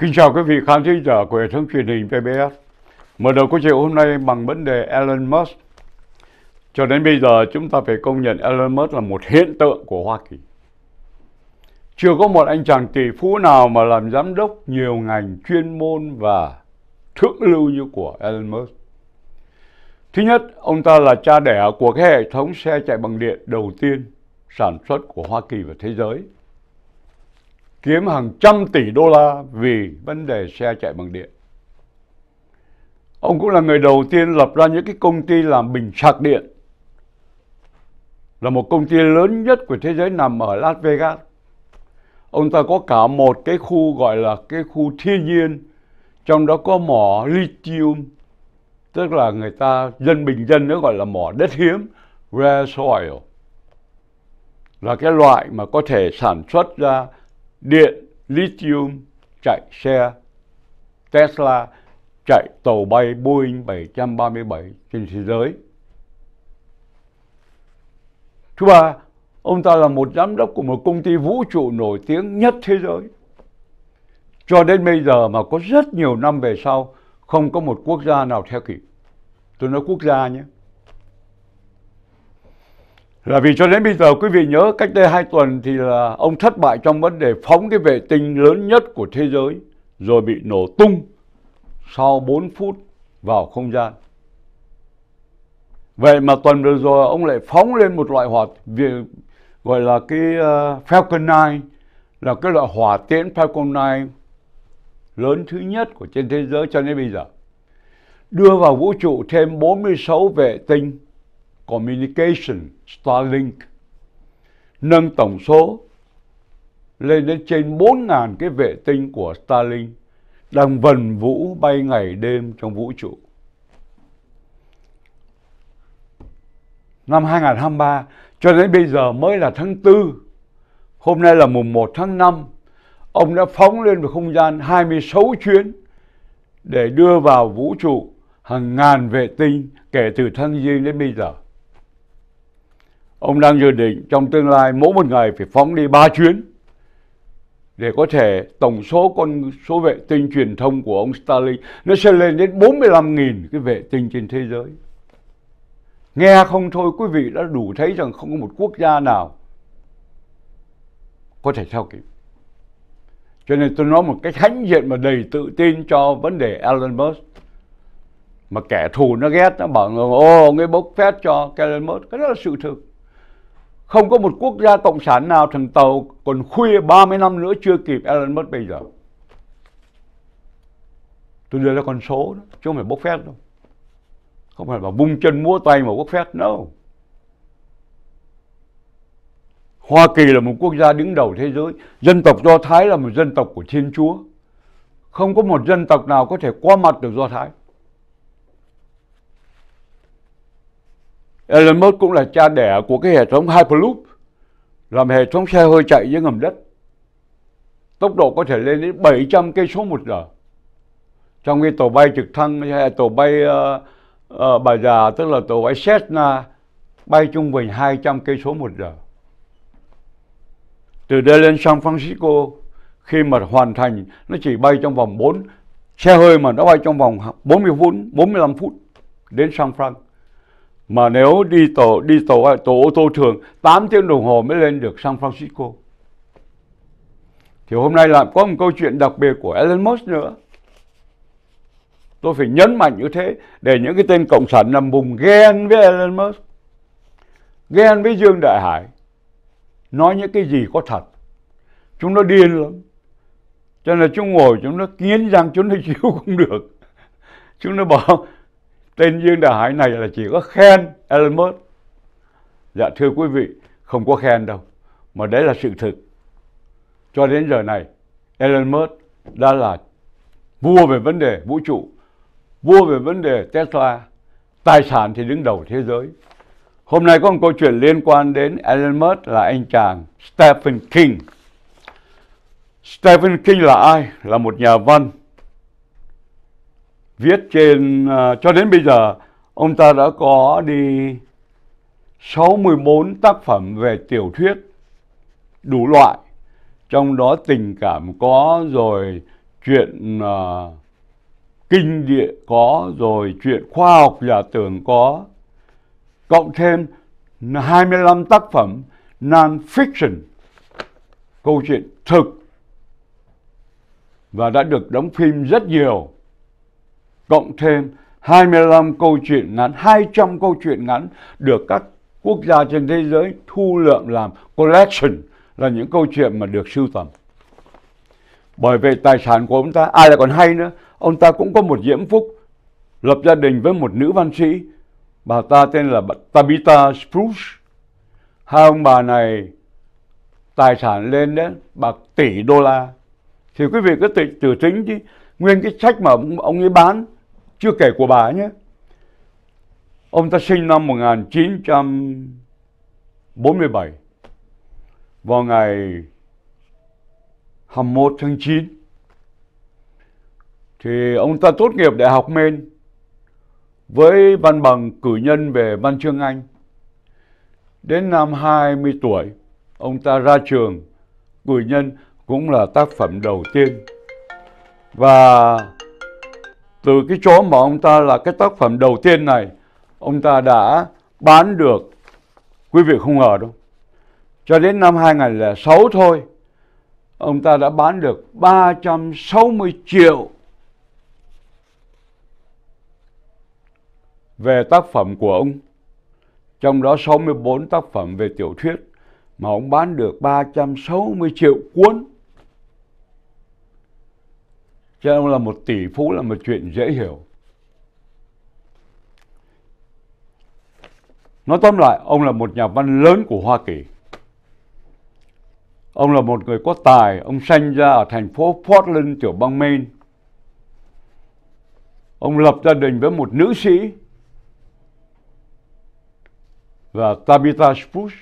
Kính chào quý vị khán thính giả của hệ thống truyền hình PBS. Mở đầu câu chuyện hôm nay bằng vấn đề Elon Musk. Cho đến bây giờ chúng ta phải công nhận Elon Musk là một hiện tượng của Hoa Kỳ. Chưa có một anh chàng tỷ phú nào mà làm giám đốc nhiều ngành chuyên môn và thượng lưu như của Elon Musk. Thứ nhất, ông ta là cha đẻ của cái hệ thống xe chạy bằng điện đầu tiên sản xuất của Hoa Kỳ và thế giới – kiếm hàng trăm tỷ đô la vì vấn đề xe chạy bằng điện. Ông cũng là người đầu tiên lập ra những cái công ty làm bình sạc điện. Là một công ty lớn nhất của thế giới nằm ở Las Vegas. Ông ta có cả một cái khu gọi là cái khu thiên nhiên, trong đó có mỏ lithium, tức là người ta dân bình dân nữa gọi là mỏ đất hiếm, rare soil. Là cái loại mà có thể sản xuất ra điện lithium chạy xe Tesla chạy tàu bay Boeing 737 trên thế giới. Thứ ba, ông ta là một giám đốc của một công ty vũ trụ nổi tiếng nhất thế giới. Cho đến bây giờ mà có rất nhiều năm về sau, không có một quốc gia nào theo kịp. Tôi nói quốc gia nhé. Là vì cho đến bây giờ quý vị nhớ cách đây hai tuần thì là ông thất bại trong vấn đề phóng cái vệ tinh lớn nhất của thế giới rồi bị nổ tung sau 4 phút vào không gian. Vậy mà tuần vừa rồi ông lại phóng lên một loại hỏa gọi là cái ờ, Falcon 9 là cái loại hỏa tiễn Falcon 9 lớn thứ nhất của trên thế giới cho đến bây giờ. Đưa vào vũ trụ thêm 46 vệ tinh Communication Starlink nâng tổng số lên đến trên 4.000 cái vệ tinh của Starlink đang vần vũ bay ngày đêm trong vũ trụ. Năm 2023 cho đến bây giờ mới là tháng 4, hôm nay là mùng 1 tháng 5, ông đã phóng lên vào không gian 26 chuyến để đưa vào vũ trụ hàng ngàn vệ tinh kể từ tháng Giêng đến bây giờ. Ông đang dự định trong tương lai mỗi một ngày phải phóng đi 3 chuyến để có thể tổng số con số vệ tinh truyền thông của ông Stalin nó sẽ lên đến 45.000 cái vệ tinh trên thế giới. Nghe không thôi quý vị đã đủ thấy rằng không có một quốc gia nào có thể theo kịp. Cho nên tôi nói một cách hãnh diện mà đầy tự tin cho vấn đề Elon Musk. Mà kẻ thù nó ghét, nó bảo ô, ông ấy bốc phép cho Elon Musk. Cái đó là sự thực. Không có một quốc gia cộng sản nào thằng Tàu còn khuya 30 năm nữa chưa kịp Elon Musk bây giờ. Tôi đưa ra con số đó, chứ không phải bốc phép đâu. Không phải bảo vung chân múa tay mà bốc phép, no. Hoa Kỳ là một quốc gia đứng đầu thế giới. Dân tộc Do Thái là một dân tộc của Thiên Chúa. Không có một dân tộc nào có thể qua mặt được Do Thái. Elon Musk cũng là cha đẻ của cái hệ thống Hyperloop, làm hệ thống xe hơi chạy dưới ngầm đất. Tốc độ có thể lên đến 700 cây số một giờ. Trong khi tàu bay trực thăng hay tàu bay uh, uh, bà già tức là tàu bay Cessna bay trung bình 200 cây số một giờ. Từ đây lên San Francisco khi mà hoàn thành nó chỉ bay trong vòng 4 xe hơi mà nó bay trong vòng 40 phút, 45 phút đến San Francisco mà nếu đi tàu đi tàu tàu ô tô thường 8 tiếng đồng hồ mới lên được San Francisco. Thì hôm nay lại có một câu chuyện đặc biệt của Elon Musk nữa. Tôi phải nhấn mạnh như thế để những cái tên cộng sản nằm vùng ghen với Elon Musk, ghen với Dương Đại Hải, nói những cái gì có thật. Chúng nó điên lắm. Cho nên chúng ngồi chúng nó kiến rằng chúng nó chịu không được. Chúng nó bảo Tên Dương Đại Hải này là chỉ có khen Elon Musk. Dạ thưa quý vị, không có khen đâu, mà đấy là sự thực. Cho đến giờ này, Elon Musk đã là vua về vấn đề vũ trụ, vua về vấn đề Tesla, tài sản thì đứng đầu thế giới. Hôm nay có một câu chuyện liên quan đến Elon Musk là anh chàng Stephen King. Stephen King là ai? Là một nhà văn viết trên uh, cho đến bây giờ ông ta đã có đi 64 tác phẩm về tiểu thuyết đủ loại trong đó tình cảm có rồi chuyện uh, kinh địa có rồi chuyện khoa học giả tưởng có cộng thêm 25 tác phẩm non-fiction câu chuyện thực và đã được đóng phim rất nhiều cộng thêm 25 câu chuyện ngắn, 200 câu chuyện ngắn được các quốc gia trên thế giới thu lượm làm collection là những câu chuyện mà được sưu tầm. Bởi vậy tài sản của ông ta, ai là còn hay nữa, ông ta cũng có một diễm phúc lập gia đình với một nữ văn sĩ, bà ta tên là Tabitha Spruce. Hai ông bà này tài sản lên đến bạc tỷ đô la. Thì quý vị cứ tự, tự tính chứ, nguyên cái sách mà ông, ông ấy bán chưa kể của bà nhé. Ông ta sinh năm 1947 vào ngày 21 tháng 9. Thì ông ta tốt nghiệp Đại học Maine với văn bằng cử nhân về văn chương Anh. Đến năm 20 tuổi, ông ta ra trường cử nhân cũng là tác phẩm đầu tiên. Và từ cái chỗ mà ông ta là cái tác phẩm đầu tiên này ông ta đã bán được quý vị không ngờ đâu cho đến năm 2006 thôi ông ta đã bán được 360 triệu về tác phẩm của ông trong đó 64 tác phẩm về tiểu thuyết mà ông bán được 360 triệu cuốn cho ông là một tỷ phú là một chuyện dễ hiểu nói tóm lại ông là một nhà văn lớn của hoa kỳ ông là một người có tài ông sinh ra ở thành phố portland tiểu bang maine ông lập gia đình với một nữ sĩ và Tabitha Spruce.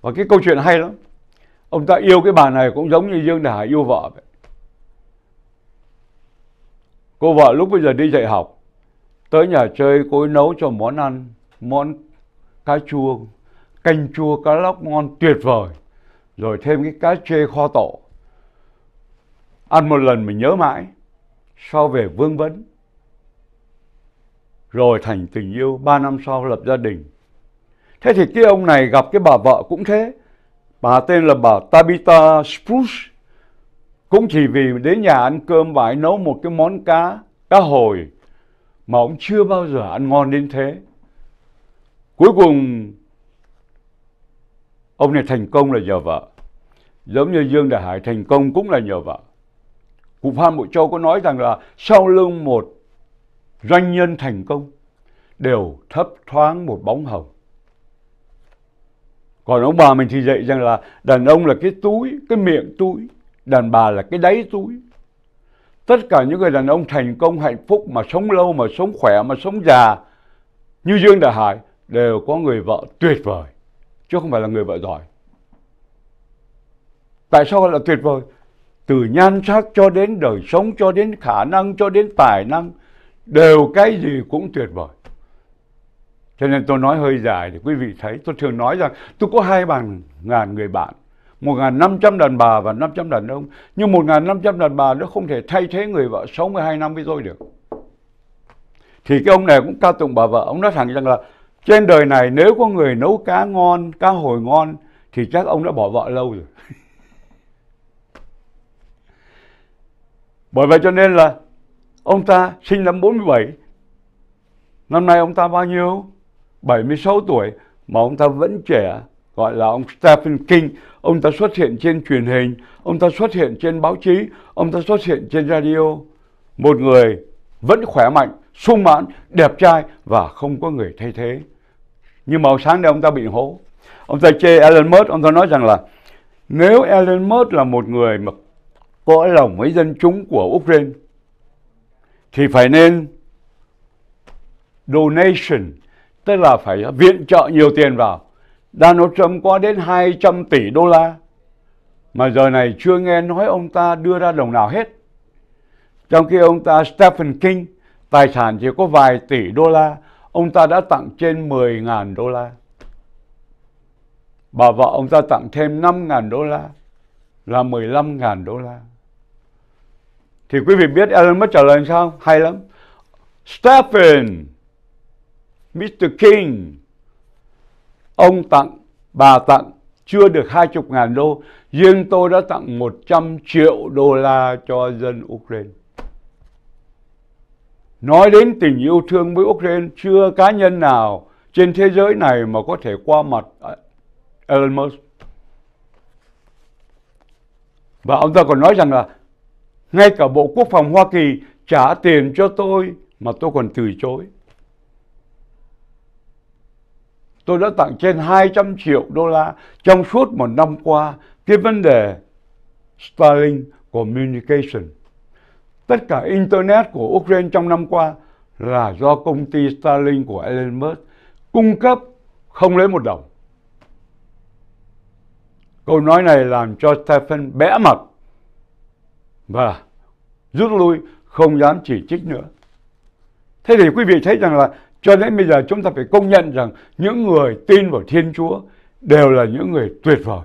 Và cái câu chuyện hay lắm. Ông ta yêu cái bà này cũng giống như Dương Đại Hải yêu vợ vậy. Cô vợ lúc bây giờ đi dạy học, tới nhà chơi cô ấy nấu cho món ăn, món cá chua, canh chua cá lóc ngon tuyệt vời. Rồi thêm cái cá chê kho tổ. Ăn một lần mình nhớ mãi, sau về vương vấn. Rồi thành tình yêu, ba năm sau lập gia đình. Thế thì cái ông này gặp cái bà vợ cũng thế. Bà tên là bà Tabitha Spruce cũng chỉ vì đến nhà ăn cơm và anh nấu một cái món cá, cá hồi mà ông chưa bao giờ ăn ngon đến thế. Cuối cùng ông này thành công là nhờ vợ. Giống như Dương Đại Hải thành công cũng là nhờ vợ. Cụ Phan bộ Châu có nói rằng là sau lưng một doanh nhân thành công đều thấp thoáng một bóng hồng. Còn ông bà mình thì dạy rằng là đàn ông là cái túi, cái miệng túi đàn bà là cái đáy túi tất cả những người đàn ông thành công hạnh phúc mà sống lâu mà sống khỏe mà sống già như dương đại hải đều có người vợ tuyệt vời chứ không phải là người vợ giỏi tại sao gọi là tuyệt vời từ nhan sắc cho đến đời sống cho đến khả năng cho đến tài năng đều cái gì cũng tuyệt vời cho nên tôi nói hơi dài để quý vị thấy tôi thường nói rằng tôi có hai bằng ngàn người bạn 1.500 đàn bà và 500 đàn ông. Nhưng 1.500 đàn bà nó không thể thay thế người vợ 62 năm với tôi được. Thì cái ông này cũng ca tụng bà vợ, ông nói thẳng rằng là trên đời này nếu có người nấu cá ngon, cá hồi ngon thì chắc ông đã bỏ vợ lâu rồi. Bởi vậy cho nên là ông ta sinh năm 47, năm nay ông ta bao nhiêu? 76 tuổi mà ông ta vẫn trẻ, gọi là ông Stephen King ông ta xuất hiện trên truyền hình ông ta xuất hiện trên báo chí ông ta xuất hiện trên radio một người vẫn khỏe mạnh sung mãn đẹp trai và không có người thay thế nhưng mà sáng nay ông ta bị hố ông ta chê Elon Musk ông ta nói rằng là nếu Elon Musk là một người mà có lòng với dân chúng của Ukraine thì phải nên donation tức là phải viện trợ nhiều tiền vào Donald Trump có đến 200 tỷ đô la mà giờ này chưa nghe nói ông ta đưa ra đồng nào hết. Trong khi ông ta Stephen King tài sản chỉ có vài tỷ đô la, ông ta đã tặng trên 10.000 đô la. Bà vợ ông ta tặng thêm 5.000 đô la là 15.000 đô la. Thì quý vị biết Elon Musk trả lời sao? Hay lắm. Stephen, Mr. King, Ông tặng, bà tặng chưa được 20 ngàn đô, riêng tôi đã tặng 100 triệu đô la cho dân Ukraine. Nói đến tình yêu thương với Ukraine, chưa cá nhân nào trên thế giới này mà có thể qua mặt à, Elon Musk. Và ông ta còn nói rằng là ngay cả Bộ Quốc phòng Hoa Kỳ trả tiền cho tôi mà tôi còn từ chối tôi đã tặng trên 200 triệu đô la trong suốt một năm qua cái vấn đề Starlink Communication. Tất cả Internet của Ukraine trong năm qua là do công ty Starlink của Elon Musk cung cấp không lấy một đồng. Câu nói này làm cho Stephen bẽ mặt và rút lui không dám chỉ trích nữa. Thế thì quý vị thấy rằng là cho đến bây giờ chúng ta phải công nhận rằng những người tin vào Thiên Chúa đều là những người tuyệt vời.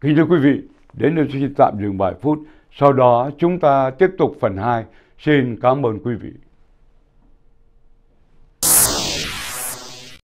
Kính thưa quý vị, đến đây xin tạm dừng vài phút, sau đó chúng ta tiếp tục phần 2. Xin cảm ơn quý vị.